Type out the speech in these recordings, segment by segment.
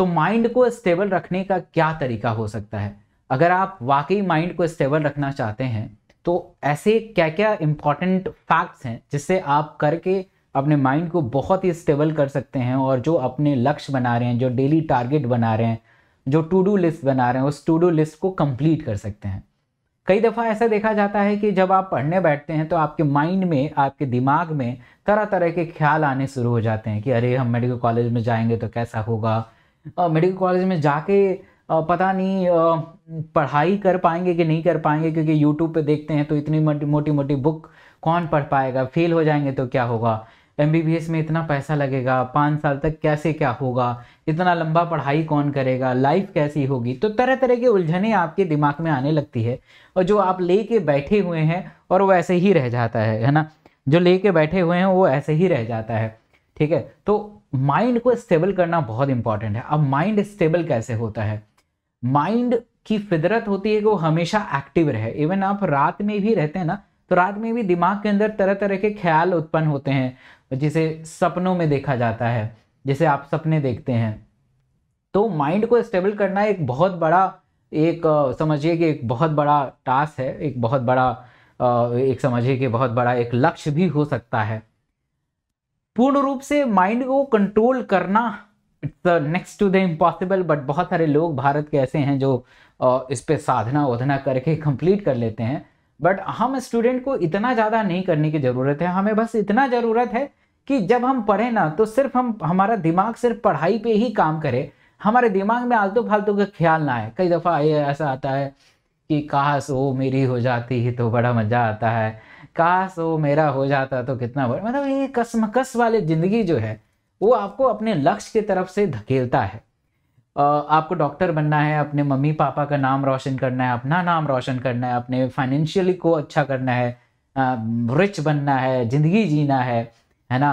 तो माइंड को स्टेबल रखने का क्या तरीका हो सकता है अगर आप वाकई माइंड को स्टेबल रखना चाहते हैं तो ऐसे क्या क्या इंपॉर्टेंट फैक्ट्स हैं जिससे आप करके अपने माइंड को बहुत ही स्टेबल कर सकते हैं और जो अपने लक्ष्य बना रहे हैं जो डेली टारगेट बना रहे हैं जो टू डू लिस्ट बना रहे हैं उस टू डू लिस्ट को कंप्लीट कर सकते हैं कई दफ़ा ऐसा देखा जाता है कि जब आप पढ़ने बैठते हैं तो आपके माइंड में आपके दिमाग में तरह तरह के ख्याल आने शुरू हो जाते हैं कि अरे हम मेडिकल कॉलेज में जाएंगे तो कैसा होगा मेडिकल कॉलेज में जाके पता नहीं पढ़ाई कर पाएंगे कि नहीं कर पाएंगे क्योंकि यूट्यूब पे देखते हैं तो इतनी मोटी मोटी बुक कौन पढ़ पाएगा फेल हो जाएंगे तो क्या होगा एम में इतना पैसा लगेगा पाँच साल तक कैसे क्या होगा इतना लंबा पढ़ाई कौन करेगा लाइफ कैसी होगी तो तरह तरह के उलझने आपके दिमाग में आने लगती है और जो आप ले के बैठे हुए हैं और वो ऐसे ही रह जाता है है ना जो ले के बैठे हुए हैं वो ऐसे ही रह जाता है ठीक है तो माइंड को स्टेबल करना बहुत इंपॉर्टेंट है अब माइंड स्टेबल कैसे होता है माइंड की फितरत होती है कि वो हमेशा एक्टिव रहे इवन आप रात में भी रहते हैं ना तो रात में भी दिमाग के अंदर तरह तरह के ख्याल उत्पन्न होते हैं जिसे सपनों में देखा जाता है जैसे आप सपने देखते हैं तो माइंड को स्टेबल करना एक बहुत बड़ा एक समझिए कि एक बहुत बड़ा टास्क है एक बहुत बड़ा एक समझिए कि बहुत बड़ा एक लक्ष्य भी हो सकता है पूर्ण रूप से माइंड को कंट्रोल करना it's next to the impossible but बहुत सारे लोग भारत के ऐसे हैं जो इस पर साधना उधना करके कंप्लीट कर लेते हैं बट हम स्टूडेंट को इतना ज़्यादा नहीं करने की ज़रूरत है हमें बस इतना ज़रूरत है कि जब हम पढ़ें ना तो सिर्फ हम हमारा दिमाग सिर्फ पढ़ाई पे ही काम करे हमारे दिमाग में आलतू फालतू का ख्याल ना आए कई दफ़ा ये ऐसा आता है कि काश वो मेरी हो जाती तो बड़ा मज़ा आता है काश वो मेरा हो जाता तो कितना बड़ा मतलब ये कसमकस वाले ज़िंदगी जो है वो आपको अपने लक्ष्य की तरफ से धकेलता है आपको डॉक्टर बनना है अपने मम्मी पापा का नाम रोशन करना है अपना नाम रोशन करना है अपने फाइनेंशियली को अच्छा करना है रिच बनना है ज़िंदगी जीना है है ना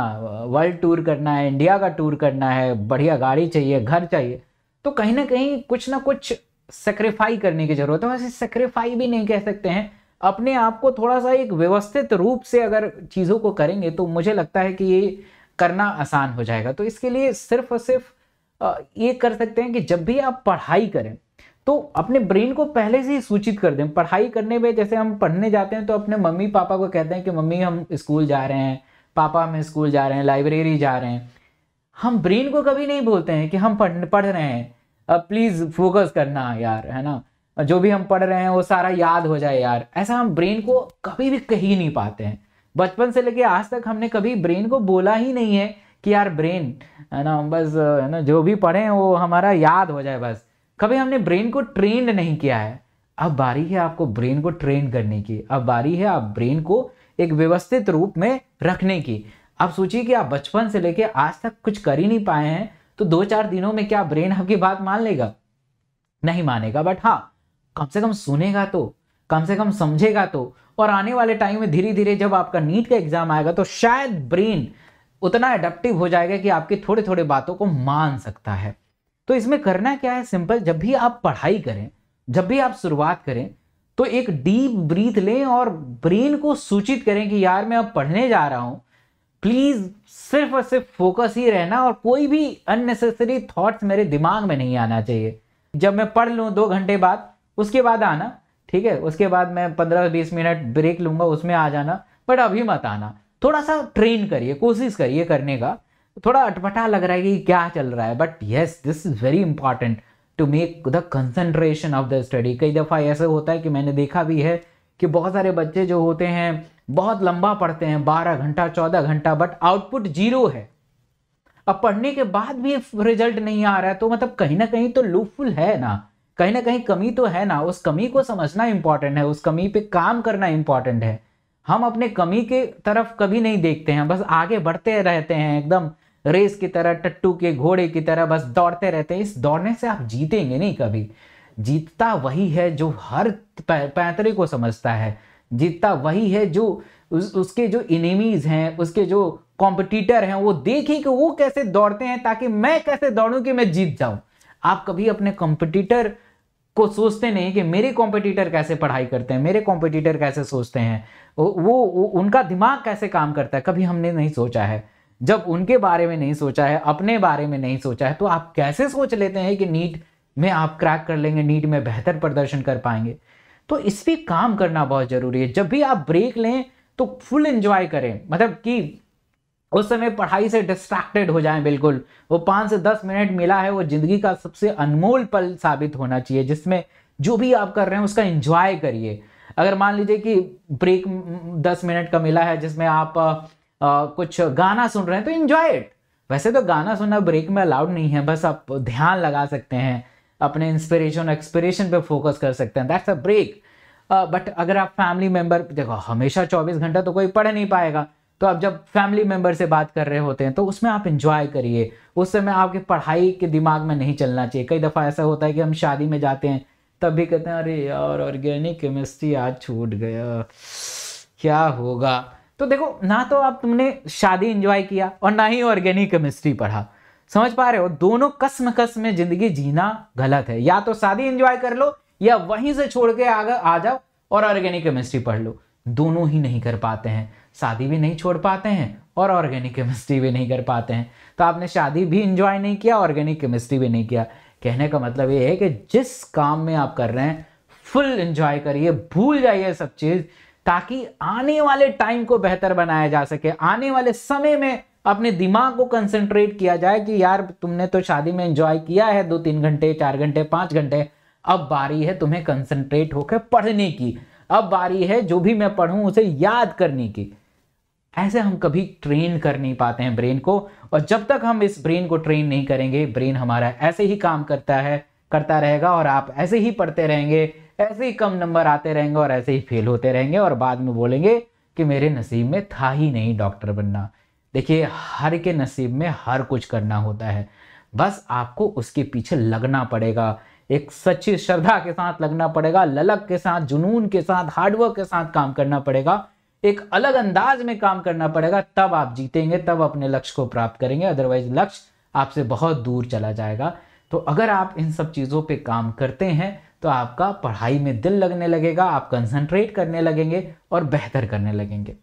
वर्ल्ड टूर करना है इंडिया का टूर करना है बढ़िया गाड़ी चाहिए घर चाहिए तो कहीं ना कहीं कुछ ना कुछ सेक्रीफाई करने की ज़रूरत है वैसे सेक्रीफाई भी नहीं कह सकते हैं अपने आप को थोड़ा सा एक व्यवस्थित रूप से अगर चीज़ों को करेंगे तो मुझे लगता है कि ये करना आसान हो जाएगा तो इसके लिए सिर्फ और सिर्फ ये कर सकते हैं कि जब भी आप पढ़ाई करें तो अपने ब्रेन को पहले से ही सूचित कर दें पढ़ाई करने में जैसे हम पढ़ने जाते हैं तो अपने मम्मी पापा को कहते हैं कि मम्मी हम स्कूल जा रहे हैं पापा हम स्कूल जा रहे हैं लाइब्रेरी जा रहे हैं हम ब्रेन को कभी नहीं बोलते हैं कि हम पढ़ पढ़ रहे हैं अब प्लीज़ फोकस करना यार है ना जो भी हम पढ़ रहे हैं वो सारा याद हो जाए यार ऐसा हम ब्रेन को कभी भी कही नहीं पाते हैं बचपन से लेके आज तक हमने कभी ब्रेन को बोला ही नहीं है कि यार ब्रेन है ना बस है ना जो भी पढ़े हैं वो हमारा याद हो जाए बस कभी हमने ब्रेन को ट्रेंड नहीं किया है अब बारी है आपको ब्रेन को ट्रेन करने की अब बारी है आप ब्रेन को एक व्यवस्थित रूप में रखने की आप सोचिए कि आप बचपन से लेके आज तक कुछ कर ही नहीं पाए हैं तो दो चार दिनों में क्या ब्रेन आपकी बात मान लेगा नहीं मानेगा बट हाँ कम से कम सुनेगा तो कम से कम समझेगा तो और आने वाले टाइम में धीरे धीरे जब आपका नीट का एग्जाम आएगा तो शायद ब्रेन उतना एडेप्टिव हो जाएगा कि आपकी थोड़े थोड़े बातों को मान सकता है तो इसमें करना क्या है सिंपल जब भी आप पढ़ाई करें जब भी आप शुरुआत करें तो एक डीप ब्रीथ लें और ब्रेन को सूचित करें कि यार मैं अब पढ़ने जा रहा हूँ प्लीज़ सिर्फ और सिर्फ फोकस ही रहना और कोई भी अननेसेसरी थॉट्स मेरे दिमाग में नहीं आना चाहिए जब मैं पढ़ लूँ दो घंटे बाद उसके बाद आना ठीक है उसके बाद मैं पंद्रह बीस मिनट ब्रेक लूंगा उसमें आ जाना बट अभी मत आना थोड़ा सा ट्रेन करिए कोशिश करिए करने का थोड़ा अटपटा लग रहा है कि क्या चल रहा है but yes this is very important to make the concentration of the study कई दफ़ा ऐसे होता है कि मैंने देखा भी है कि बहुत सारे बच्चे जो होते हैं बहुत लंबा पढ़ते हैं बारह घंटा चौदह घंटा बट आउटपुट जीरो है अब पढ़ने के बाद भी रिजल्ट नहीं आ रहा है तो मतलब कहीं ना कहीं तो लूपफुल है ना कहीं ना कहीं कमी तो है ना उस कमी को समझना इंपॉर्टेंट है उस कमी पे काम करना इंपॉर्टेंट है हम अपने कमी के तरफ कभी नहीं देखते हैं बस आगे बढ़ते रहते हैं एकदम रेस की तरह टट्टू के घोड़े की तरह बस दौड़ते रहते हैं इस दौड़ने से आप जीतेंगे नहीं कभी जीतता वही है जो हर पैतरे को समझता है जीतता वही है जो उस, उसके जो इनिमीज हैं उसके जो कॉम्पिटिटर हैं वो देखें कि वो कैसे दौड़ते हैं ताकि मैं कैसे दौड़ूं कि मैं जीत जाऊं आप कभी अपने कॉम्पिटिटर को सोचते नहीं कि मेरे कॉम्पिटिटर कैसे पढ़ाई करते हैं मेरे कॉम्पिटिटर कैसे सोचते हैं वो, वो उनका दिमाग कैसे काम करता है कभी हमने नहीं सोचा है जब उनके बारे में नहीं सोचा है अपने बारे में नहीं सोचा है तो आप कैसे सोच लेते हैं कि नीट में आप क्रैक कर लेंगे नीट में बेहतर प्रदर्शन कर पाएंगे तो इस पर काम करना बहुत ज़रूरी है जब भी आप ब्रेक लें तो फुल एंजॉय करें मतलब कि उस समय पढ़ाई से डिस्ट्रैक्टेड हो जाएं बिल्कुल वो पाँच से दस मिनट मिला है वो ज़िंदगी का सबसे अनमोल पल साबित होना चाहिए जिसमें जो भी आप कर रहे हैं उसका इंजॉय करिए अगर मान लीजिए कि ब्रेक दस मिनट का मिला है जिसमें आप आ, आ, कुछ गाना सुन रहे हैं तो इंजॉय इट वैसे तो गाना सुनना ब्रेक में अलाउड नहीं है बस आप ध्यान लगा सकते हैं अपने इंस्पिरेशन एक्सपिरेशन पे फोकस कर सकते हैं दैट्स अ ब्रेक बट अगर आप फैमिली मेम्बर देखो हमेशा चौबीस घंटा तो कोई पढ़ नहीं पाएगा तो आप जब फैमिली मेंबर से बात कर रहे होते हैं तो उसमें आप इंजॉय करिए उस समय आपके पढ़ाई के दिमाग में नहीं चलना चाहिए कई दफ़ा ऐसा होता है कि हम शादी में जाते हैं तब भी कहते हैं अरे यार ऑर्गेनिक केमिस्ट्री आज छूट गया क्या होगा तो देखो ना तो आप तुमने शादी इंजॉय किया और ना ही ऑर्गेनिक केमिस्ट्री पढ़ा समझ पा रहे हो दोनों कसम कस में जिंदगी जीना गलत है या तो शादी इंजॉय कर लो या वहीं से छोड़ के आगे आ जाओ और ऑर्गेनिक केमिस्ट्री पढ़ लो दोनों ही नहीं कर पाते हैं शादी भी नहीं छोड़ पाते हैं और ऑर्गेनिक केमिस्ट्री भी नहीं कर पाते हैं तो आपने शादी भी इंजॉय नहीं किया ऑर्गेनिक केमिस्ट्री भी नहीं किया कहने का मतलब ये है कि जिस काम में आप कर रहे हैं फुल इंजॉय करिए भूल जाइए सब चीज़ ताकि आने वाले टाइम को बेहतर बनाया जा सके आने वाले समय में अपने दिमाग को कंसंट्रेट किया जाए कि यार तुमने तो शादी में एंजॉय किया है दो तीन घंटे चार घंटे पाँच घंटे अब बारी है तुम्हें कंसंट्रेट होकर पढ़ने की अब बारी है जो भी मैं पढ़ूँ उसे याद करने की ऐसे हम कभी ट्रेन कर नहीं पाते हैं ब्रेन को और जब तक हम इस ब्रेन को ट्रेन नहीं करेंगे ब्रेन हमारा ऐसे ही काम करता है करता रहेगा और आप ऐसे ही पढ़ते रहेंगे ऐसे ही कम नंबर आते रहेंगे और ऐसे ही फेल होते रहेंगे और बाद में बोलेंगे कि मेरे नसीब में था ही नहीं डॉक्टर बनना देखिए हर के नसीब में हर कुछ करना होता है बस आपको उसके पीछे लगना पड़ेगा एक सच्ची श्रद्धा के साथ लगना पड़ेगा ललक के साथ जुनून के साथ हार्डवर्क के साथ काम करना पड़ेगा एक अलग अंदाज में काम करना पड़ेगा तब आप जीतेंगे तब अपने लक्ष्य को प्राप्त करेंगे अदरवाइज लक्ष्य आपसे बहुत दूर चला जाएगा तो अगर आप इन सब चीज़ों पे काम करते हैं तो आपका पढ़ाई में दिल लगने लगेगा आप कंसंट्रेट करने लगेंगे और बेहतर करने लगेंगे